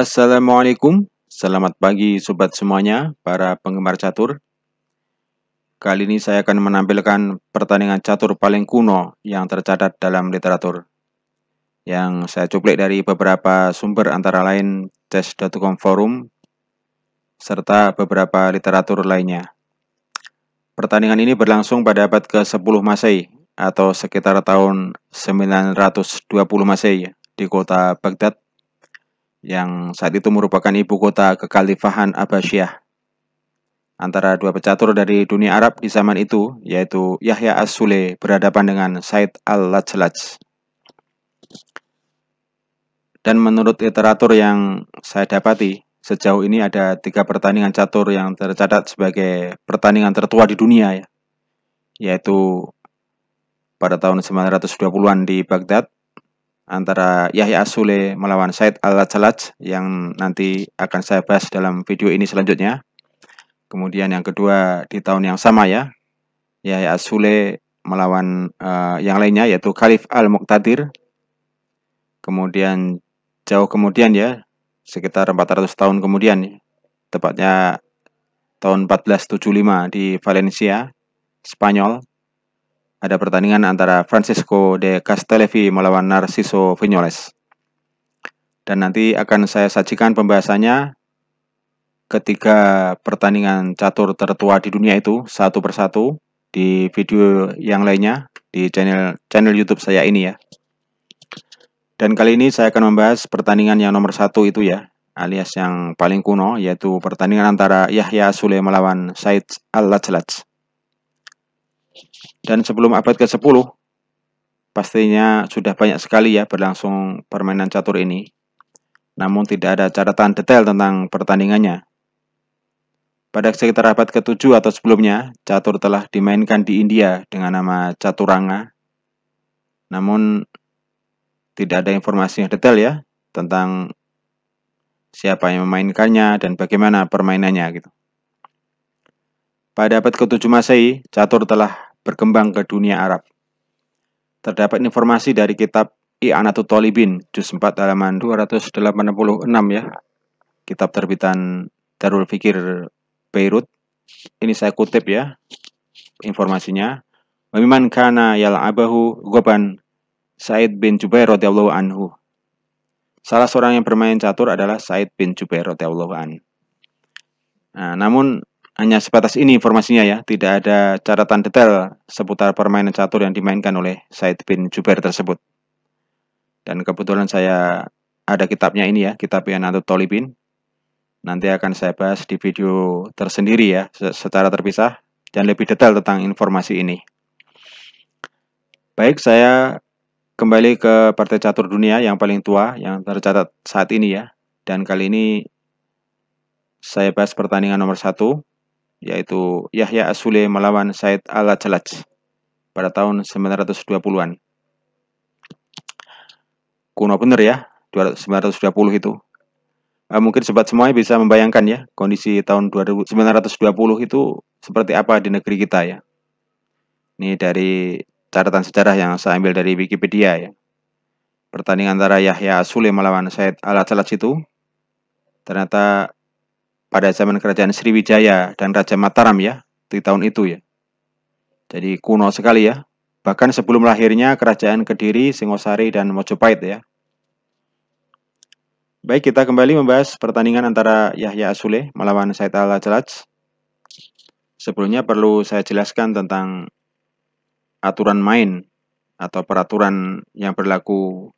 Assalamualaikum, selamat pagi sobat semuanya, para penggemar catur. Kali ini saya akan menampilkan pertandingan catur paling kuno yang tercatat dalam literatur. Yang saya cuplik dari beberapa sumber antara lain chess.com forum, serta beberapa literatur lainnya. Pertandingan ini berlangsung pada abad ke-10 Masehi atau sekitar tahun 920 Masehi di kota Baghdad, yang saat itu merupakan ibu kota kekhalifahan Abbasiyah. Antara dua pecatur dari dunia Arab di zaman itu, yaitu Yahya As-Sule berhadapan dengan Said Al-Lajlaj. Dan menurut literatur yang saya dapati, sejauh ini ada tiga pertandingan catur yang tercatat sebagai pertandingan tertua di dunia, ya. yaitu pada tahun 920-an di Baghdad, antara Yahya Asule melawan Said Al-Jalaj yang nanti akan saya bahas dalam video ini selanjutnya. Kemudian yang kedua di tahun yang sama ya, Yahya Asule melawan uh, yang lainnya yaitu Khalif Al-Muqtadir. Kemudian jauh kemudian ya, sekitar 400 tahun kemudian, tepatnya tahun 1475 di Valencia, Spanyol ada pertandingan antara Francisco de Castellevi melawan Narciso Vinoles. Dan nanti akan saya sajikan pembahasannya ketiga pertandingan catur tertua di dunia itu satu persatu di video yang lainnya di channel channel YouTube saya ini ya. Dan kali ini saya akan membahas pertandingan yang nomor satu itu ya, alias yang paling kuno yaitu pertandingan antara Yahya Sule melawan Said Al-Lajlaj. Dan sebelum abad ke-10, pastinya sudah banyak sekali ya berlangsung permainan catur ini. Namun tidak ada catatan detail tentang pertandingannya. Pada sekitar abad ke-7 atau sebelumnya, catur telah dimainkan di India dengan nama caturanga. Namun tidak ada informasi yang detail ya tentang siapa yang memainkannya dan bagaimana permainannya gitu. Pada abad ke-7 Masehi, catur telah berkembang ke dunia Arab. Terdapat informasi dari kitab I'anatu Tolibin, Juz 4 halaman 286 ya, kitab terbitan Darul Fikir Beirut. Ini saya kutip ya informasinya. Memiman kana yal'abahu goban Said bin Jubair radhiyallahu anhu. Salah seorang yang bermain catur adalah Said bin Jubair radhiyallahu anhu. Nah, namun hanya sebatas ini informasinya ya, tidak ada catatan detail seputar permainan catur yang dimainkan oleh Said bin Jubair tersebut. Dan kebetulan saya ada kitabnya ini ya, kitab Yanatut Tolibin. Nanti akan saya bahas di video tersendiri ya, secara terpisah dan lebih detail tentang informasi ini. Baik, saya kembali ke partai catur dunia yang paling tua yang tercatat saat ini ya. Dan kali ini saya bahas pertandingan nomor satu yaitu Yahya Asule melawan Said Al-Jalaj pada tahun 920-an. Kuno bener ya, 920 itu. Eh, mungkin sobat semua bisa membayangkan ya, kondisi tahun 1920 itu seperti apa di negeri kita ya. Ini dari catatan sejarah yang saya ambil dari Wikipedia ya. Pertandingan antara Yahya Sule melawan Said al itu ternyata pada zaman kerajaan Sriwijaya dan Raja Mataram ya, di tahun itu ya. Jadi kuno sekali ya. Bahkan sebelum lahirnya kerajaan Kediri, Singosari, dan Mojopahit ya. Baik, kita kembali membahas pertandingan antara Yahya Asule melawan Said al -Ajalaj. Sebelumnya perlu saya jelaskan tentang aturan main atau peraturan yang berlaku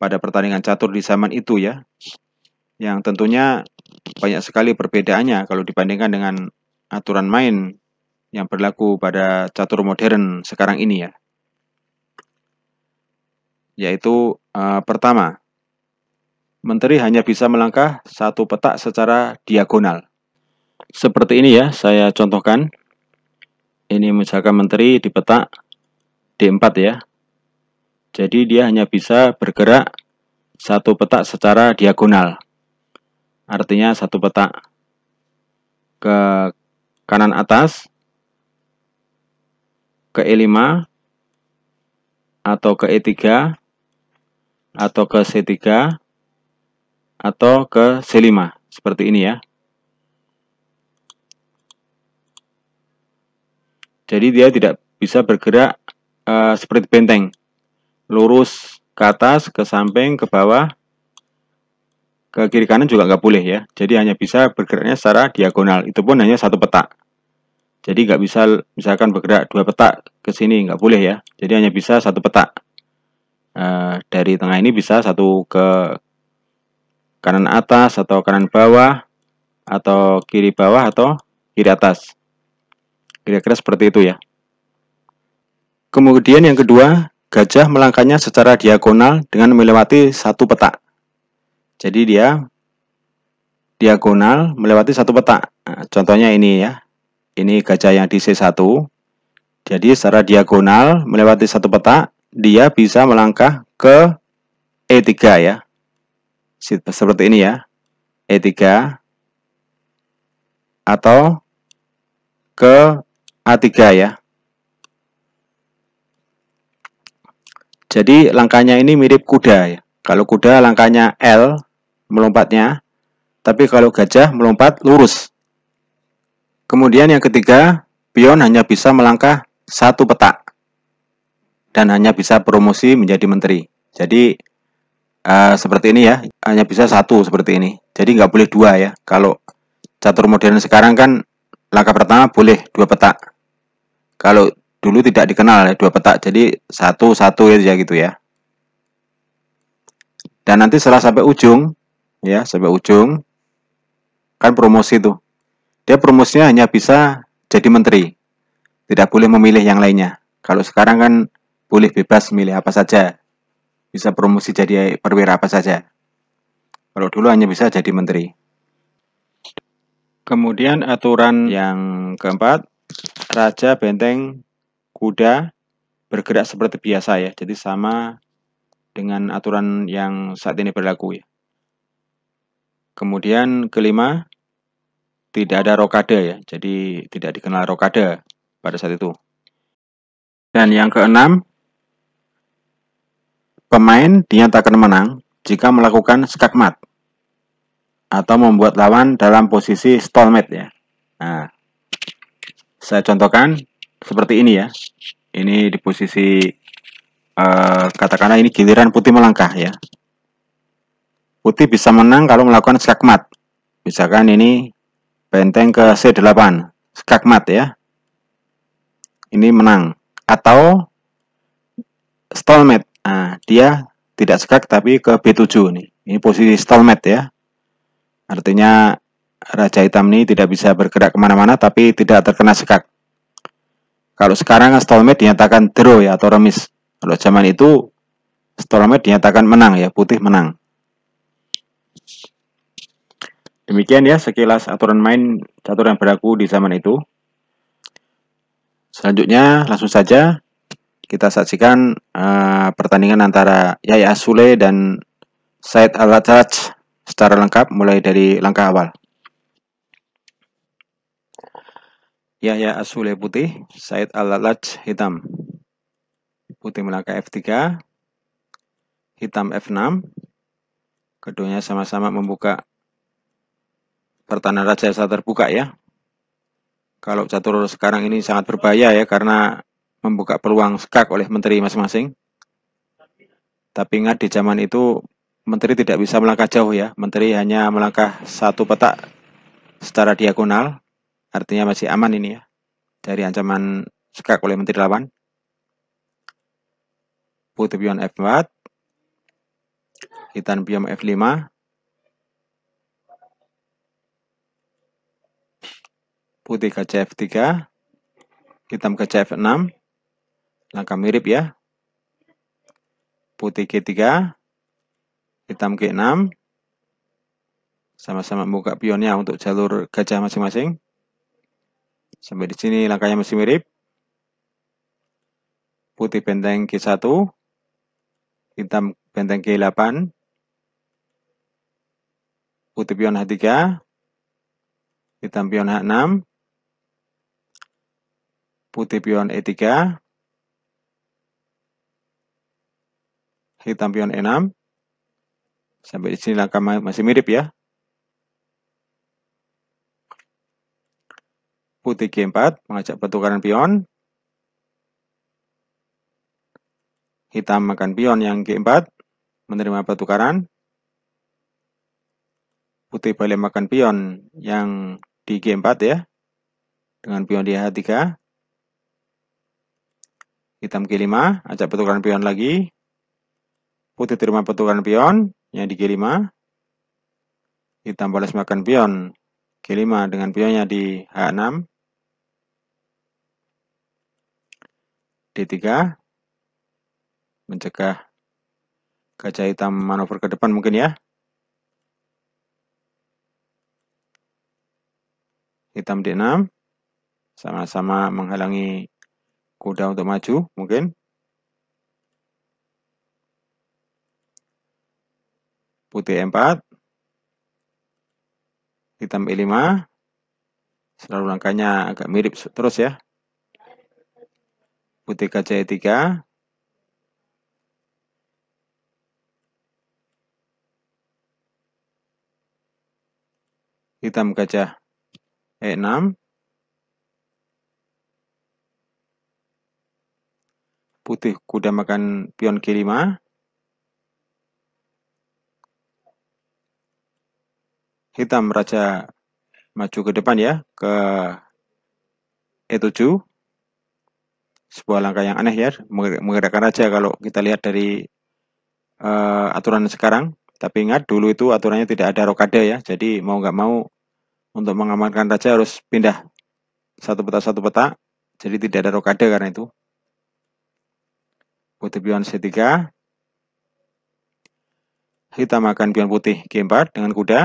pada pertandingan catur di zaman itu ya. Yang tentunya banyak sekali perbedaannya kalau dibandingkan dengan aturan main yang berlaku pada catur modern sekarang ini ya. Yaitu uh, pertama, menteri hanya bisa melangkah satu petak secara diagonal. Seperti ini ya, saya contohkan. Ini misalkan menteri di petak D4 ya. Jadi dia hanya bisa bergerak satu petak secara diagonal artinya satu petak ke kanan atas, ke E5, atau ke E3, atau ke C3, atau ke C5, seperti ini ya. Jadi dia tidak bisa bergerak uh, seperti benteng, lurus ke atas, ke samping, ke bawah, ke kiri kanan juga nggak boleh ya. Jadi hanya bisa bergeraknya secara diagonal. Itu pun hanya satu petak. Jadi nggak bisa misalkan bergerak dua petak ke sini nggak boleh ya. Jadi hanya bisa satu petak. E, dari tengah ini bisa satu ke kanan atas atau kanan bawah atau kiri bawah atau kiri atas. Kira-kira seperti itu ya. Kemudian yang kedua, gajah melangkahnya secara diagonal dengan melewati satu petak. Jadi dia diagonal melewati satu petak. Nah, contohnya ini ya. Ini gajah yang di C1. Jadi secara diagonal melewati satu petak, dia bisa melangkah ke E3 ya. Seperti ini ya. E3 atau ke A3 ya. Jadi langkahnya ini mirip kuda ya. Kalau kuda langkahnya L, melompatnya, tapi kalau gajah melompat lurus. Kemudian yang ketiga, pion hanya bisa melangkah satu petak dan hanya bisa promosi menjadi menteri. Jadi uh, seperti ini ya, hanya bisa satu seperti ini. Jadi nggak boleh dua ya. Kalau catur modern sekarang kan langkah pertama boleh dua petak. Kalau dulu tidak dikenal ya dua petak, jadi satu satu ya gitu ya. Dan nanti setelah sampai ujung, ya sampai ujung kan promosi itu dia promosinya hanya bisa jadi menteri tidak boleh memilih yang lainnya kalau sekarang kan boleh bebas milih apa saja bisa promosi jadi perwira apa saja kalau dulu hanya bisa jadi menteri kemudian aturan yang keempat raja benteng kuda bergerak seperti biasa ya jadi sama dengan aturan yang saat ini berlaku ya Kemudian kelima, tidak ada rokade ya, jadi tidak dikenal rokade pada saat itu. Dan yang keenam, pemain dinyatakan menang jika melakukan skakmat atau membuat lawan dalam posisi stalemate ya. Nah, saya contohkan seperti ini ya. Ini di posisi eh, katakanlah ini giliran putih melangkah ya. Putih bisa menang kalau melakukan skakmat. Misalkan ini benteng ke C8, skakmat ya. Ini menang. Atau stalemate. Nah, dia tidak skak tapi ke B7 nih. Ini posisi stalemate ya. Artinya Raja Hitam ini tidak bisa bergerak kemana-mana tapi tidak terkena skak. Kalau sekarang stalemate dinyatakan draw ya atau remis. Kalau zaman itu stalemate dinyatakan menang ya, putih menang. Demikian ya sekilas aturan main catur yang berlaku di zaman itu. Selanjutnya langsung saja kita saksikan uh, pertandingan antara Yaya Sule dan Said al secara lengkap mulai dari langkah awal. Yahya Asule putih, Said Al-Laj hitam. Putih melangkah F3, hitam F6. Keduanya sama-sama membuka pertanda saat terbuka ya. Kalau catur sekarang ini sangat berbahaya ya karena membuka peluang skak oleh menteri masing-masing. Tapi ingat di zaman itu menteri tidak bisa melangkah jauh ya. Menteri hanya melangkah satu petak secara diagonal. Artinya masih aman ini ya. Dari ancaman skak oleh menteri lawan. Putih pion F4. Hitam pion F5. putih ke CF3, hitam ke CF6, langkah mirip ya. Putih G3, hitam G6, sama-sama buka pionnya untuk jalur gajah masing-masing. Sampai di sini langkahnya masih mirip. Putih benteng G1, hitam benteng G8, putih pion H3, hitam pion H6, putih pion E3, hitam pion E6. Sampai di sini langkah masih mirip ya. Putih G4 mengajak pertukaran pion. Hitam makan pion yang G4 menerima pertukaran. Putih balik makan pion yang di G4 ya. Dengan pion di H3 hitam G5, ajak pertukaran pion lagi, putih terima pertukaran pion yang di G5, hitam balas makan pion G5 dengan pionnya di H6, D3, mencegah gajah hitam manuver ke depan mungkin ya. Hitam D6, sama-sama menghalangi kuda untuk maju mungkin putih E4 hitam E5 selalu langkahnya agak mirip terus ya putih KC E3 hitam gajah E6 putih kuda makan pion K5. Hitam raja maju ke depan ya, ke E7. Sebuah langkah yang aneh ya, menggerakkan raja kalau kita lihat dari uh, aturan sekarang. Tapi ingat, dulu itu aturannya tidak ada rokade ya, jadi mau nggak mau untuk mengamankan raja harus pindah satu peta satu peta, jadi tidak ada rokade karena itu putih pion C3. hitam makan pion putih G4 dengan kuda.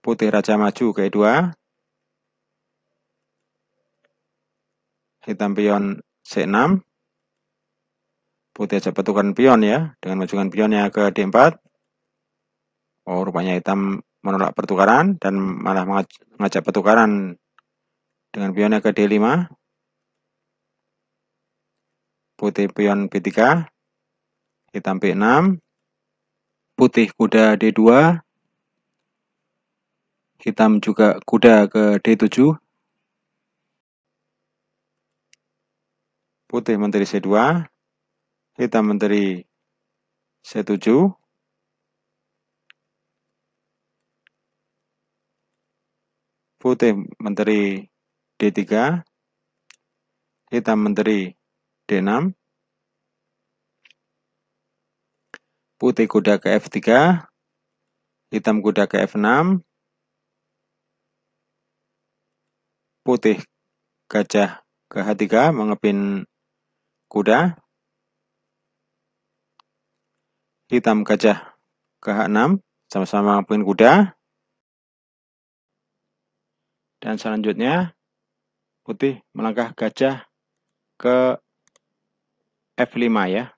Putih raja maju ke E2. Hitam pion C6. Putih aja petukan pion ya, dengan majukan pionnya ke D4. Oh, rupanya hitam menolak pertukaran dan malah mengajak pertukaran dengan pionnya ke D5 putih pion B3, hitam B6, putih kuda D2, hitam juga kuda ke D7, putih menteri C2, hitam menteri C7, putih menteri D3, hitam menteri D6 putih kuda ke F3 hitam kuda ke F6 putih gajah ke H3 mengepin kuda hitam gajah ke H6 sama-sama mengepin kuda dan selanjutnya putih melangkah gajah ke F5 ya.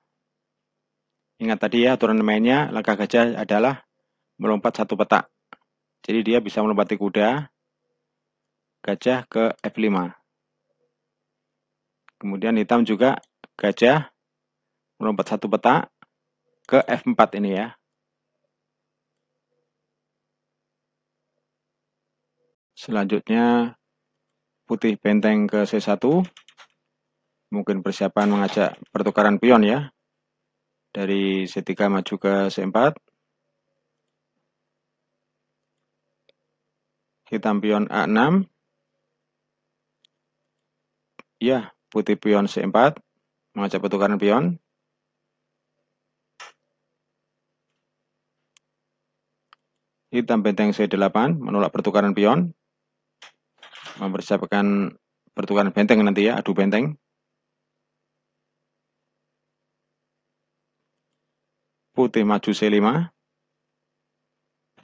Ingat tadi ya aturan mainnya langkah gajah adalah melompat satu petak. Jadi dia bisa melompati kuda gajah ke F5. Kemudian hitam juga gajah melompat satu petak ke F4 ini ya. Selanjutnya putih benteng ke C1, mungkin persiapan mengajak pertukaran pion ya. Dari C3 maju ke C4. Hitam pion A6. Ya, putih pion C4. Mengajak pertukaran pion. Hitam benteng C8 menolak pertukaran pion. Mempersiapkan pertukaran benteng nanti ya, adu benteng. Putih maju C5.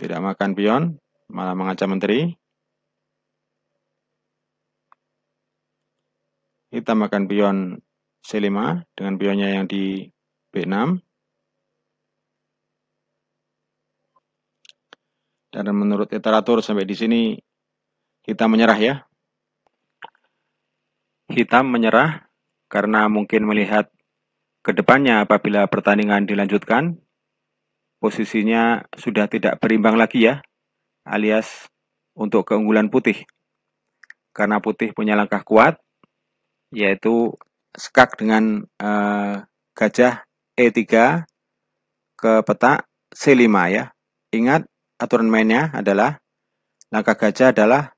Tidak makan pion, malah mengancam menteri. Hitam makan pion C5 dengan pionnya yang di B6. Dan menurut literatur sampai di sini kita menyerah ya. Hitam menyerah karena mungkin melihat kedepannya apabila pertandingan dilanjutkan posisinya sudah tidak berimbang lagi ya, alias untuk keunggulan putih. Karena putih punya langkah kuat, yaitu skak dengan eh, gajah E3 ke petak C5 ya. Ingat aturan mainnya adalah langkah gajah adalah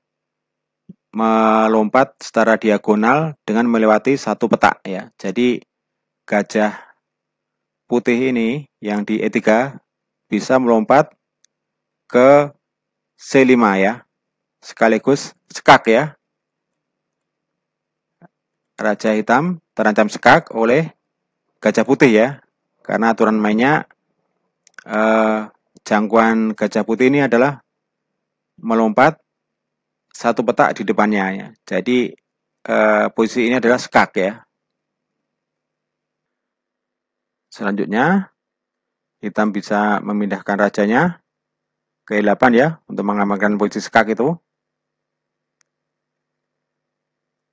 melompat secara diagonal dengan melewati satu petak ya. Jadi gajah putih ini yang di E3 bisa melompat ke C5 ya. Sekaligus sekak ya. Raja hitam terancam sekak oleh gajah putih ya. Karena aturan mainnya eh, jangkauan gajah putih ini adalah melompat satu petak di depannya ya. Jadi eh, posisi ini adalah sekak ya. Selanjutnya hitam bisa memindahkan rajanya ke 8 ya untuk mengamankan posisi skak itu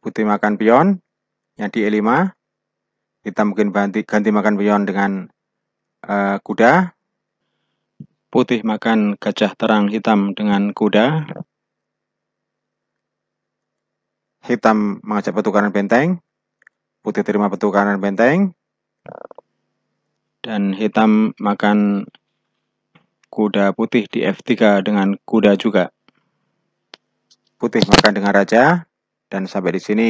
putih makan pion yang di E5 hitam mungkin ganti, ganti makan pion dengan uh, kuda putih makan gajah terang hitam dengan kuda hitam mengajak pertukaran benteng putih terima pertukaran benteng dan hitam makan kuda putih di F3 dengan kuda juga. Putih makan dengan raja dan sampai di sini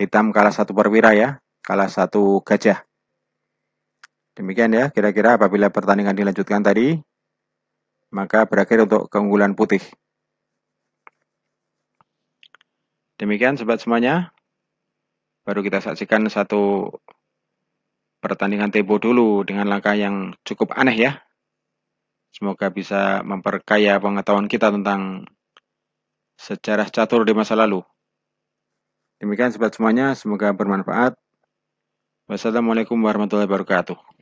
hitam kalah satu perwira ya, kalah satu gajah. Demikian ya, kira-kira apabila pertandingan dilanjutkan tadi, maka berakhir untuk keunggulan putih. Demikian sobat semuanya, baru kita saksikan satu pertandingan Tebo dulu dengan langkah yang cukup aneh ya. Semoga bisa memperkaya pengetahuan kita tentang sejarah catur di masa lalu. Demikian sobat semuanya, semoga bermanfaat. Wassalamualaikum warahmatullahi wabarakatuh.